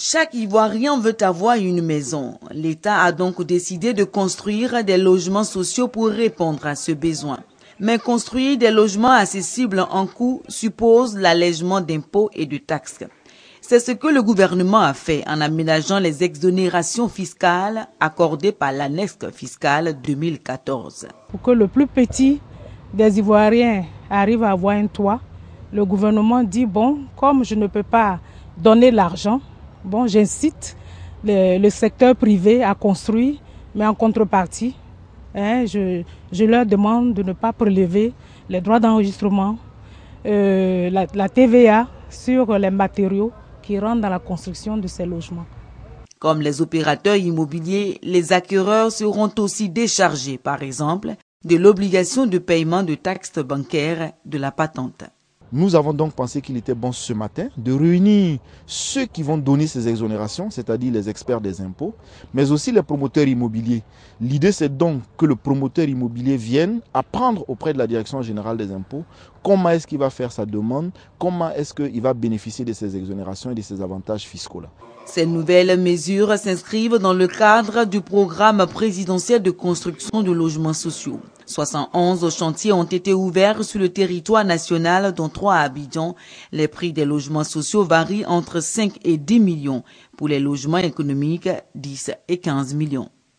Chaque Ivoirien veut avoir une maison. L'État a donc décidé de construire des logements sociaux pour répondre à ce besoin. Mais construire des logements accessibles en coût suppose l'allègement d'impôts et de taxes. C'est ce que le gouvernement a fait en aménageant les exonérations fiscales accordées par l'annexe fiscale 2014. Pour que le plus petit des Ivoiriens arrive à avoir un toit, le gouvernement dit, bon, comme je ne peux pas donner l'argent, Bon, j'incite le, secteur privé à construire, mais en contrepartie, hein, je, leur demande de ne pas prélever les droits d'enregistrement, euh, la TVA sur les matériaux qui rentrent dans la construction de ces logements. Comme les opérateurs immobiliers, les acquéreurs seront aussi déchargés, par exemple, de l'obligation de paiement de taxes bancaires de la patente. Nous avons donc pensé qu'il était bon ce matin de réunir ceux qui vont donner ces exonérations, c'est-à-dire les experts des impôts, mais aussi les promoteurs immobiliers. L'idée, c'est donc que le promoteur immobilier vienne apprendre auprès de la Direction générale des impôts comment est-ce qu'il va faire sa demande, comment est-ce qu'il va bénéficier de ces exonérations et de ces avantages fiscaux-là. Ces nouvelles mesures s'inscrivent dans le cadre du programme présidentiel de construction de logements sociaux. 71 chantiers ont été ouverts sur le territoire national, dont 3 à Abidjan. Les prix des logements sociaux varient entre 5 et 10 millions. Pour les logements économiques, 10 et 15 millions.